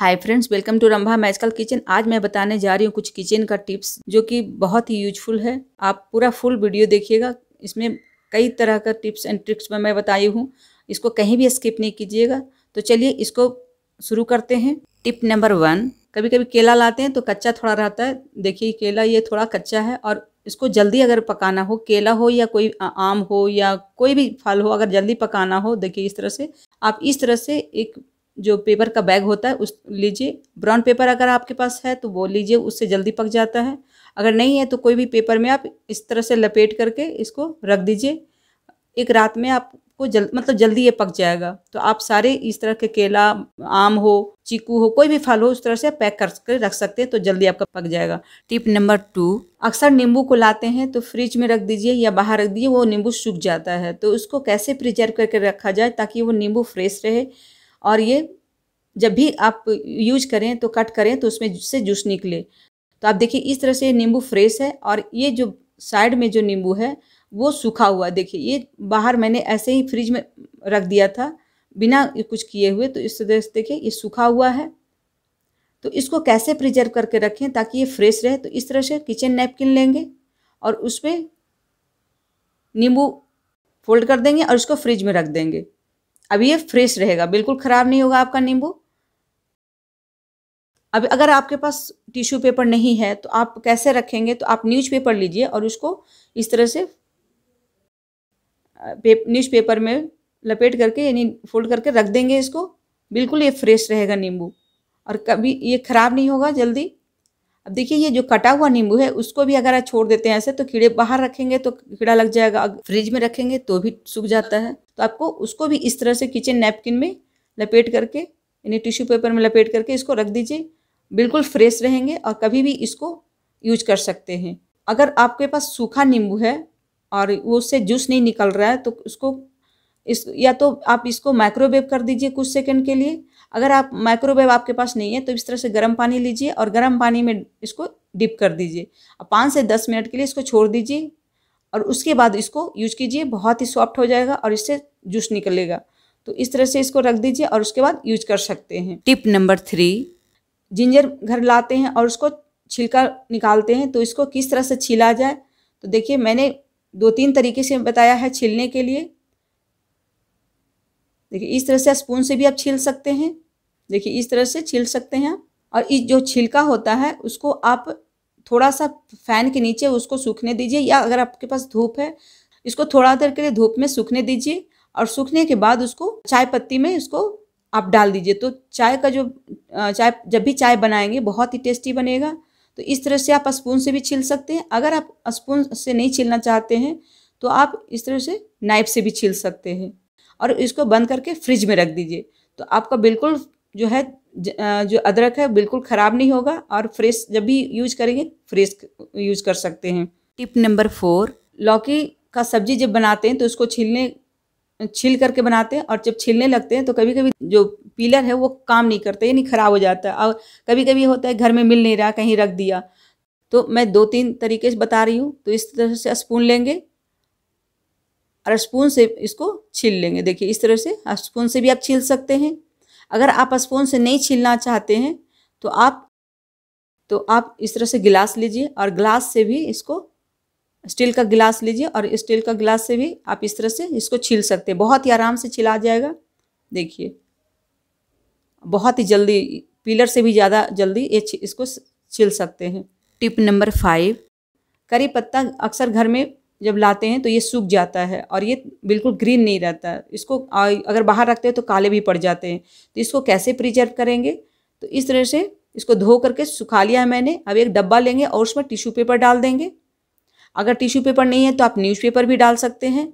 hi friends welcome to Rambha magical kitchen आज मैं बताने जा रही हूँ कुछ किचन का टिप्स जो कि बहुत ही यूजफुल है आप पूरा फुल वीडियो देखिएगा इसमें कई तरह का टिप्स एंड ट्रिक्स में मैं बताई हूँ इसको कहीं भी स्किप नहीं कीजिएगा तो चलिए इसको शुरू करते हैं टिप नंबर वन कभी कभी केला लाते हैं तो कच्चा थोड़ा रहता है देखिए केला ये थोड़ा कच्चा है और इसको जल्दी अगर पकाना हो केला हो या कोई आम हो या कोई भी फल हो अगर जल्दी पकाना हो देखिए इस तरह से आप इस तरह से एक जो पेपर का बैग होता है उस लीजिए ब्राउन पेपर अगर आपके पास है तो वो लीजिए उससे जल्दी पक जाता है अगर नहीं है तो कोई भी पेपर में आप इस तरह से लपेट करके इसको रख दीजिए एक रात में आपको जल मतलब जल्दी ये पक जाएगा तो आप सारे इस तरह के केला आम हो चीकू हो कोई भी फल हो उस तरह से आप पैक करके रख सकते हैं तो जल्दी आपका पक जाएगा टिप नंबर टू अक्सर नींबू को लाते हैं तो फ्रिज में रख दीजिए या बाहर रख दीजिए वो नींबू सूख जाता है तो उसको कैसे प्रिजर्व करके रखा जाए ताकि वो नींबू फ्रेश रहे और ये जब भी आप यूज करें तो कट करें तो उसमें से जूस निकले तो आप देखिए इस तरह से ये नींबू फ्रेश है और ये जो साइड में जो नींबू है वो सूखा हुआ देखिए ये बाहर मैंने ऐसे ही फ्रिज में रख दिया था बिना कुछ किए हुए तो इस तरह से देखिए ये सूखा हुआ है तो इसको कैसे प्रिजर्व करके रखें ताकि ये फ्रेश रहे तो इस तरह से किचन नैपकिन लेंगे और उसमें नींबू फोल्ड कर देंगे और उसको फ्रिज में रख देंगे अब ये फ्रेश रहेगा बिल्कुल ख़राब नहीं होगा आपका नींबू अब अगर आपके पास टिश्यू पेपर नहीं है तो आप कैसे रखेंगे तो आप न्यूज पेपर लीजिए और उसको इस तरह से न्यूज पेपर में लपेट करके यानी फोल्ड करके रख देंगे इसको बिल्कुल ये फ्रेश रहेगा नींबू और कभी ये ख़राब नहीं होगा जल्दी अब देखिए ये जो कटा हुआ नींबू है उसको भी अगर आप छोड़ देते हैं ऐसे तो कीड़े बाहर रखेंगे तो कीड़ा लग जाएगा फ्रिज में रखेंगे तो भी सूख जाता है तो आपको उसको भी इस तरह से किचन नैपकिन में लपेट करके यानी टिश्यू पेपर में लपेट करके इसको रख दीजिए बिल्कुल फ्रेश रहेंगे और कभी भी इसको यूज कर सकते हैं अगर आपके पास सूखा नींबू है और वो उससे जूस नहीं निकल रहा है तो उसको इस या तो आप इसको माइक्रोवेव कर दीजिए कुछ सेकंड के लिए अगर आप माइक्रोवेव आपके पास नहीं है तो इस तरह से गर्म पानी लीजिए और गर्म पानी में इसको डिप कर दीजिए और पाँच से दस मिनट के लिए इसको छोड़ दीजिए और उसके बाद इसको यूज कीजिए बहुत ही सॉफ्ट हो जाएगा और इससे जूस निकलेगा तो इस तरह से इसको रख दीजिए और उसके बाद यूज कर सकते हैं टिप नंबर थ्री जिंजर घर लाते हैं और उसको छिलका निकालते हैं तो इसको किस तरह से छिला जाए तो देखिए मैंने दो तीन तरीके से बताया है छिलने के लिए देखिए इस तरह से स्पून से भी आप छील सकते हैं देखिए इस तरह से छील सकते हैं और इस जो छिलका होता है उसको आप थोड़ा सा फ़ैन के नीचे उसको सूखने दीजिए या अगर आपके पास धूप है इसको थोड़ा देर के लिए धूप में सूखने दीजिए और सूखने के बाद उसको चाय पत्ती में इसको आप डाल दीजिए तो चाय का जो चाय जब भी चाय बनाएंगे बहुत ही टेस्टी बनेगा तो इस तरह से आप स्पून से भी छील सकते हैं अगर आप स्पून से नहीं छीलना चाहते हैं तो आप इस तरह से नाइफ से भी छील सकते हैं और इसको बंद करके फ्रिज में रख दीजिए तो आपका बिल्कुल जो है जो अदरक है बिल्कुल ख़राब नहीं होगा और फ्रेश जब भी यूज करेंगे फ्रेश यूज कर सकते हैं टिप नंबर फोर लौकी का सब्जी जब बनाते हैं तो उसको छीलने छील करके बनाते हैं और जब छीलने लगते हैं तो कभी कभी जो पीलर है वो काम नहीं करता यानी ख़राब हो जाता है और कभी कभी होता है घर में मिल नहीं रहा कहीं रख दिया तो मैं दो तीन तरीके से बता रही हूँ तो इस तरह से स्पून लेंगे और स्पून से इसको छील लेंगे देखिए इस तरह से स्पून से भी आप छील सकते हैं अगर आप स्पून से नहीं छीलना चाहते हैं तो आप तो आप इस तरह से गिलास लीजिए और गिलास से भी इसको स्टील का गिलास लीजिए और स्टील का गिलास से भी आप इस तरह से इसको छील सकते हैं बहुत ही आराम से छिला जाएगा देखिए बहुत ही जल्दी पीलर से भी ज़्यादा जल्दी ये इसको छिल सकते हैं टिप नंबर फाइव करी पत्ता अक्सर घर में जब लाते हैं तो ये सूख जाता है और ये बिल्कुल ग्रीन नहीं रहता इसको अगर बाहर रखते हैं तो काले भी पड़ जाते हैं तो इसको कैसे प्रिजर्व करेंगे तो इस तरह से इसको धो करके सुखा लिया है मैंने अब एक डब्बा लेंगे और उसमें टिश्यू पेपर डाल देंगे अगर टिश्यू पेपर नहीं है तो आप न्यूज़पेपर भी डाल सकते हैं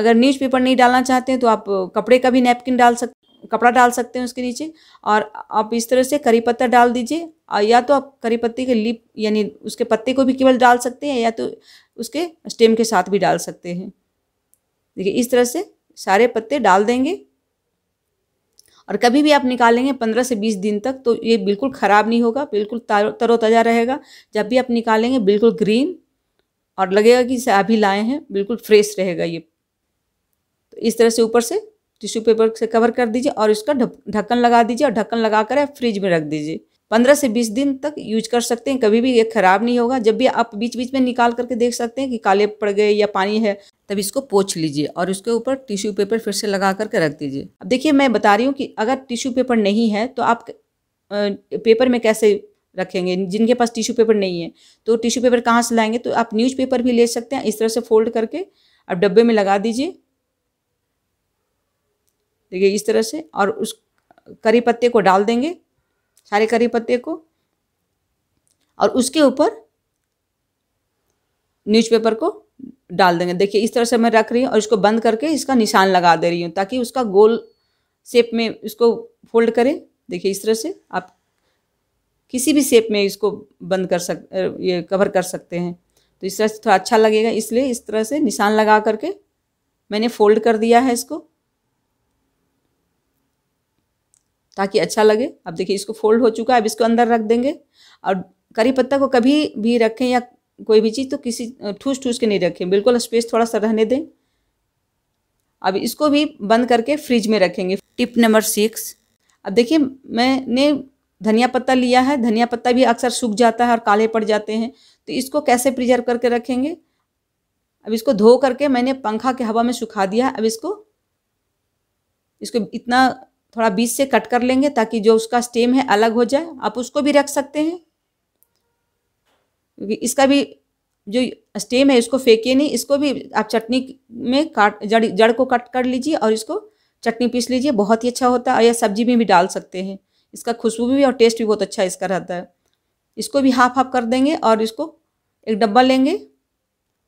अगर न्यूज़पेपर नहीं डालना चाहते हैं तो आप कपड़े का भी नैपकिन डाल सकते कपड़ा डाल सकते हैं उसके नीचे और आप इस तरह से करी पत्ता डाल दीजिए या तो आप करी पत्ते के लिप यानी उसके पत्ते को भी केवल डाल सकते हैं या तो उसके स्टेम के साथ भी डाल सकते हैं देखिए इस तरह से सारे पत्ते डाल देंगे और कभी भी आप निकालेंगे पंद्रह से बीस दिन तक तो ये बिल्कुल ख़राब नहीं होगा बिल्कुल तरोताज़ा रहेगा जब भी आप निकालेंगे बिल्कुल ग्रीन और लगेगा कि अभी लाए हैं बिल्कुल फ्रेश रहेगा ये तो इस तरह से ऊपर से टिश्यू पेपर से कवर कर दीजिए और इसका ढक्कन लगा दीजिए और ढक्कन लगा कर आप फ्रिज में रख दीजिए पंद्रह से बीस दिन तक यूज कर सकते हैं कभी भी ये खराब नहीं होगा जब भी आप बीच बीच में निकाल करके देख सकते हैं कि काले पड़ गए या पानी है तब इसको पोछ लीजिए और उसके ऊपर टिश्यू पेपर फिर से लगा करके रख दीजिए अब देखिए मैं बता रही हूँ कि अगर टिश्यू पेपर नहीं है तो आप पेपर में कैसे रखेंगे जिनके पास टिश्यू पेपर नहीं है तो टिश्यू पेपर कहाँ से लाएंगे तो आप न्यूज़ पेपर भी ले सकते हैं इस तरह से फोल्ड करके आप डब्बे में लगा दीजिए देखिए इस तरह से और उस करी पत्ते को डाल देंगे सारे करी पत्ते को और उसके ऊपर न्यूज़पेपर को डाल देंगे देखिए इस तरह से मैं रख रही हूँ और इसको बंद करके इसका निशान लगा दे रही हूँ ताकि उसका गोल शेप में इसको फोल्ड करें देखिए इस तरह से आप किसी भी शेप में इसको बंद कर सक ये कवर कर सकते हैं तो इस तरह से थोड़ा अच्छा लगेगा इसलिए इस तरह से निशान लगा करके मैंने फोल्ड कर दिया है इसको ताकि अच्छा लगे अब देखिए इसको फोल्ड हो चुका है अब इसको अंदर रख देंगे और करी पत्ता को कभी भी रखें या कोई भी चीज़ तो किसी ठूस ठूस के नहीं रखें बिल्कुल स्पेस थोड़ा सा रहने दें अब इसको भी बंद करके फ्रिज में रखेंगे टिप नंबर सिक्स अब देखिए मैंने धनिया पत्ता लिया है धनिया पत्ता भी अक्सर सूख जाता है और काले पड़ जाते हैं तो इसको कैसे प्रिजर्व करके रखेंगे अब इसको धो करके मैंने पंखा के हवा में सुखा दिया अब इसको इसको इतना थोड़ा बीच से कट कर लेंगे ताकि जो उसका स्टेम है अलग हो जाए आप उसको भी रख सकते हैं इसका भी जो स्टेम है इसको फेंकिए नहीं इसको भी आप चटनी में काट जड़ जड़ को कट कर लीजिए और इसको चटनी पीस लीजिए बहुत ही अच्छा होता है और यह सब्जी में भी डाल सकते हैं इसका खुशबू भी और टेस्ट भी बहुत अच्छा इसका रहता है इसको भी हाफ हाफ कर देंगे और इसको एक डब्बा लेंगे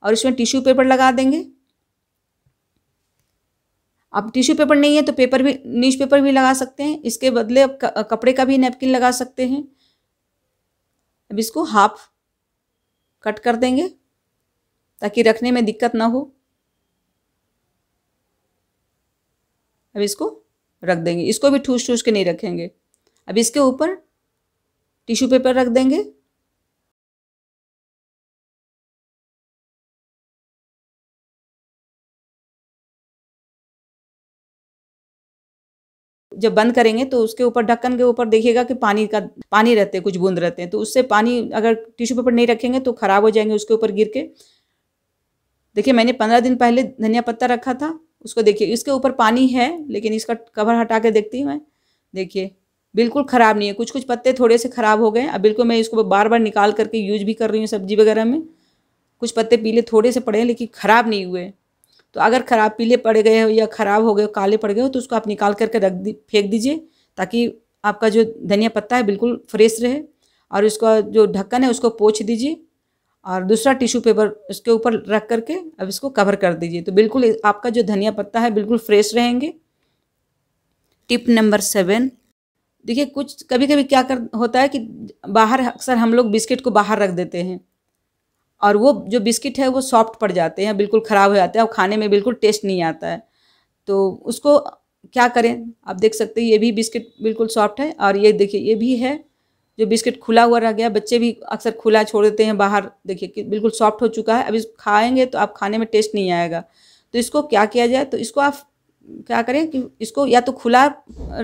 और इसमें टिश्यू पेपर लगा देंगे अब टिश्यू पेपर नहीं है तो पेपर भी न्यूज़ पेपर भी लगा सकते हैं इसके बदले आप कपड़े का भी नेपकिन लगा सकते हैं अब इसको हाफ कट कर देंगे ताकि रखने में दिक्कत ना हो अब इसको रख देंगे इसको भी ठूस ठूस के नहीं रखेंगे अब इसके ऊपर टिश्यू पेपर रख देंगे जब बंद करेंगे तो उसके ऊपर ढक्कन के ऊपर देखिएगा कि पानी का पानी रहते हैं कुछ बूंद रहते हैं तो उससे पानी अगर टिश्यू पेपर नहीं रखेंगे तो ख़राब हो जाएंगे उसके ऊपर गिर के देखिए मैंने पंद्रह दिन पहले धनिया पत्ता रखा था उसको देखिए इसके ऊपर पानी है लेकिन इसका कवर हटा के देखती हूँ मैं देखिए बिल्कुल ख़राब नहीं है कुछ कुछ पत्ते थोड़े से ख़राब हो गए अब बिल्कुल मैं इसको बार बार निकाल करके यूज भी कर रही हूँ सब्जी वगैरह में कुछ पत्ते पीले थोड़े से पड़े हैं लेकिन ख़राब नहीं हुए तो अगर खराब पीले पड़ गए हो या ख़राब हो गए हो काले पड़ गए हो तो उसको आप निकाल करके रख दी फेंक दीजिए ताकि आपका जो धनिया पत्ता है बिल्कुल फ्रेश रहे और उसका जो ढक्कन है उसको पोछ दीजिए और दूसरा टिश्यू पेपर उसके ऊपर रख करके अब इसको कवर कर दीजिए तो बिल्कुल आपका जो धनिया पत्ता है बिल्कुल फ्रेश रहेंगे टिप नंबर सेवन देखिए कुछ कभी कभी क्या कर होता है कि बाहर अक्सर हम लोग बिस्किट को बाहर रख देते हैं और वो जो बिस्किट है वो सॉफ्ट पड़ जाते हैं बिल्कुल ख़राब हो जाते हैं और खाने में बिल्कुल टेस्ट नहीं आता है तो उसको क्या करें आप देख सकते हैं ये भी बिस्किट बिल्कुल सॉफ्ट है और ये देखिए ये भी है जो बिस्किट खुला हुआ रह गया बच्चे भी अक्सर खुला छोड़ देते हैं बाहर देखिए बिल्कुल सॉफ्ट हो चुका है अभी खाएंगे तो आप खाने में टेस्ट नहीं आएगा तो इसको क्या किया जाए तो इसको आप क्या करें कि इसको या तो खुला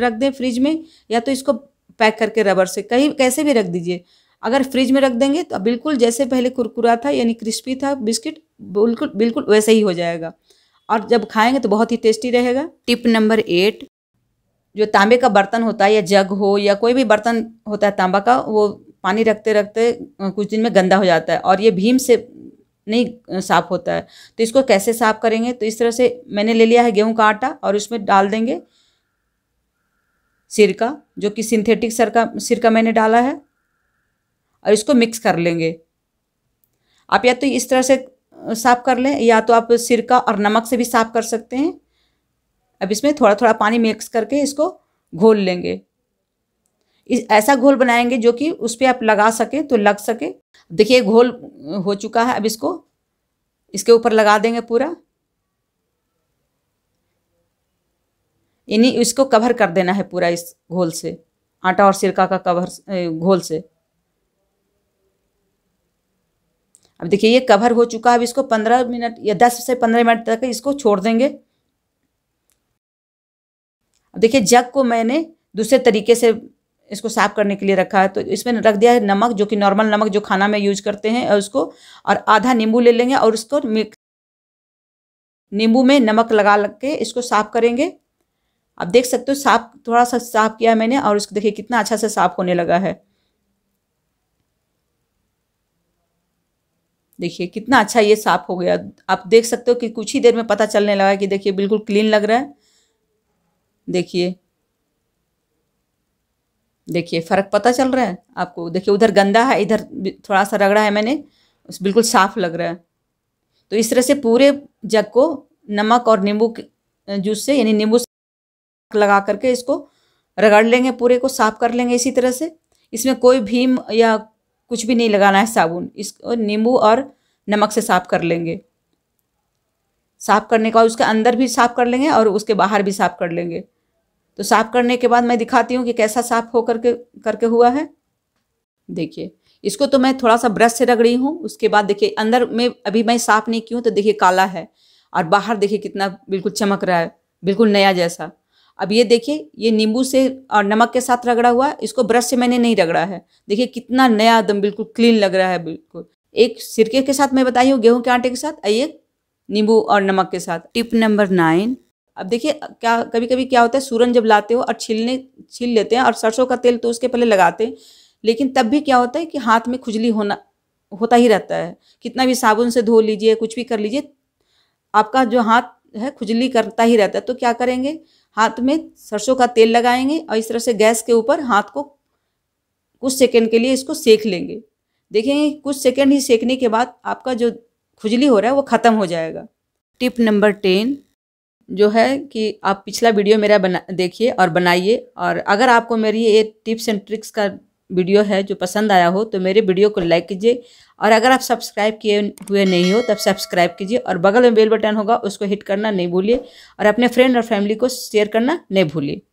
रख दें फ्रिज में या तो इसको पैक करके रबर से कहीं कैसे भी रख दीजिए अगर फ्रिज में रख देंगे तो बिल्कुल जैसे पहले कुरकुरा था यानी क्रिस्पी था बिस्किट बिल्कुल बिल्कुल वैसे ही हो जाएगा और जब खाएंगे तो बहुत ही टेस्टी रहेगा टिप नंबर एट जो तांबे का बर्तन होता है या जग हो या कोई भी बर्तन होता है तांबा का वो पानी रखते रखते कुछ दिन में गंदा हो जाता है और ये भीम से नहीं साफ़ होता है तो इसको कैसे साफ़ करेंगे तो इस तरह से मैंने ले लिया है गेहूं का आटा और उसमें डाल देंगे सिरका जो कि सिंथेटिक सरका सिरका मैंने डाला है और इसको मिक्स कर लेंगे आप या तो इस तरह से साफ़ कर लें या तो आप सिरका और नमक से भी साफ़ कर सकते हैं अब इसमें थोड़ा थोड़ा पानी मिक्स करके इसको घोल लेंगे इस ऐसा घोल बनाएंगे जो कि उस पर आप लगा सकें तो लग सके देखिए घोल हो चुका है अब इसको इसके ऊपर लगा देंगे पूरा इन्हीं इसको कवर कर देना है पूरा इस घोल से आटा और सिरका का कवर घोल से अब देखिए ये कवर हो चुका है अब इसको पंद्रह मिनट या दस से पंद्रह मिनट तक इसको छोड़ देंगे अब देखिए जग को मैंने दूसरे तरीके से इसको साफ़ करने के लिए रखा है तो इसमें रख दिया है नमक जो कि नॉर्मल नमक जो खाना में यूज करते हैं और उसको और आधा नींबू ले लेंगे और उसको नींबू में नमक लगा लग के इसको साफ़ करेंगे आप देख सकते हो साफ थोड़ा सा साफ़ किया मैंने और इसको देखिए कितना अच्छा से साफ़ होने लगा है देखिए कितना अच्छा ये साफ़ हो गया आप देख सकते हो कि कुछ ही देर में पता चलने लगा कि देखिए बिल्कुल क्लीन लग रहा है देखिए देखिए फ़र्क पता चल रहा है आपको देखिए उधर गंदा है इधर थोड़ा सा रगड़ा है मैंने बिल्कुल साफ़ लग रहा है तो इस तरह से पूरे जग को नमक और नींबू जूस से यानी नींबू लगा करके इसको रगड़ लेंगे पूरे को साफ़ कर लेंगे इसी तरह से इसमें कोई भीम या कुछ भी नहीं लगाना है साबुन इसको नींबू और नमक से साफ़ कर लेंगे साफ़ करने के बाद उसके अंदर भी साफ़ कर लेंगे और उसके बाहर भी साफ़ कर लेंगे तो साफ़ करने के बाद मैं दिखाती हूँ कि कैसा साफ़ हो करके करके हुआ है देखिए इसको तो मैं थोड़ा सा ब्रश से रगड़ी हूँ उसके बाद देखिए अंदर में अभी मैं साफ़ नहीं की हूँ तो देखिए काला है और बाहर देखिए कितना बिल्कुल चमक रहा है बिल्कुल नया जैसा अब ये देखिए ये नींबू से और नमक के साथ रगड़ा हुआ है इसको ब्रश से मैंने नहीं रगड़ा है देखिए कितना नया एकदम बिल्कुल क्लीन लग रहा है बिल्कुल एक सिरके के साथ मैं बताई हूँ गेहूँ के आटे के साथ एक नींबू और नमक के साथ टिप नंबर नाइन अब देखिए क्या कभी कभी क्या होता है सूरन जब लाते हो और छीलने छील लेते हैं और सरसों का तेल तो उसके पहले लगाते हैं लेकिन तब भी क्या होता है कि हाथ में खुजली होना होता ही रहता है कितना भी साबुन से धो लीजिए कुछ भी कर लीजिए आपका जो हाथ है खुजली करता ही रहता है तो क्या करेंगे हाथ में सरसों का तेल लगाएंगे और इस तरह से गैस के ऊपर हाथ को कुछ सेकंड के लिए इसको सेक लेंगे देखेंगे कुछ सेकंड ही सेकने के बाद आपका जो खुजली हो रहा है वो ख़त्म हो जाएगा टिप नंबर टेन जो है कि आप पिछला वीडियो मेरा बना देखिए और बनाइए और अगर आपको मेरी ये टिप्स एंड ट्रिक्स का वीडियो है जो पसंद आया हो तो मेरे वीडियो को लाइक कीजिए और अगर आप सब्सक्राइब किए हुए नहीं हो तब सब्सक्राइब कीजिए और बगल में बेल बटन होगा उसको हिट करना नहीं भूलिए और अपने फ्रेंड और फैमिली को शेयर करना नहीं भूलिए